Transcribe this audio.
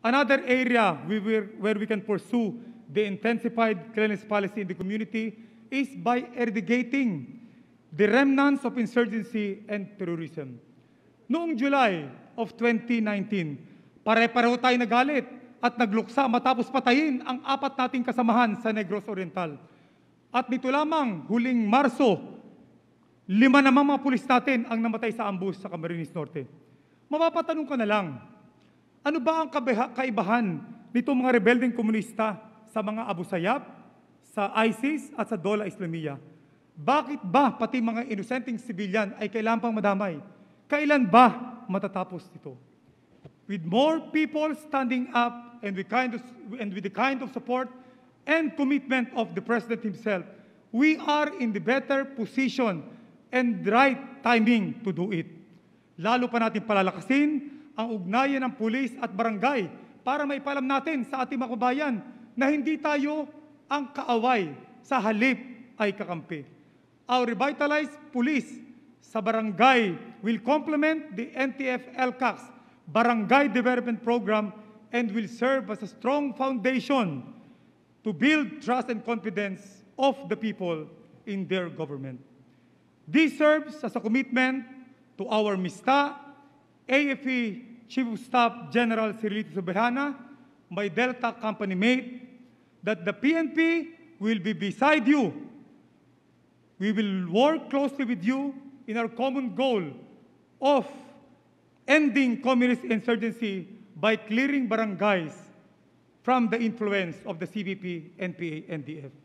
Another area where we can pursue the intensified cleanliness policy in the community is by eradicating the remnants of insurgency and terrorism. Noong July of 2019, pare-pareho tayo nagalit at nagluksa matapos patayin ang apat nating kasamahan sa Negros Oriental. At nito lamang, huling Marso, lima na mga pulis natin ang namatay sa ambush sa Camarines Norte. Mapapatanong ka na lang, ano ba ang kaibahan nitong mga rebeldeng komunista sa mga Abu Sayyaf, sa ISIS at sa Dola Islamiyah? Bakit ba pati mga inosenteng sibilyan ay kailan pang madamay? Kailan ba matatapos ito? With more people standing up and with, kind of, and with the kind of support and commitment of the President himself, we are in the better position and right timing to do it. Lalo pa natin palalakasin ang ugnayan ng pulis at barangay para maipalam natin sa ating mga na hindi tayo ang kaaway sa halip ay kakampi. Our revitalized police sa barangay will complement the NTF LCAC's Barangay Development Program and will serve as a strong foundation to build trust and confidence of the people in their government. This serves as a commitment to our MISTA, AFE, Chief of Staff General Cirilito Soberana, my Delta company mate, that the PNP will be beside you. We will work closely with you in our common goal of ending communist insurgency by clearing barangays from the influence of the CBP, NPA, NDF.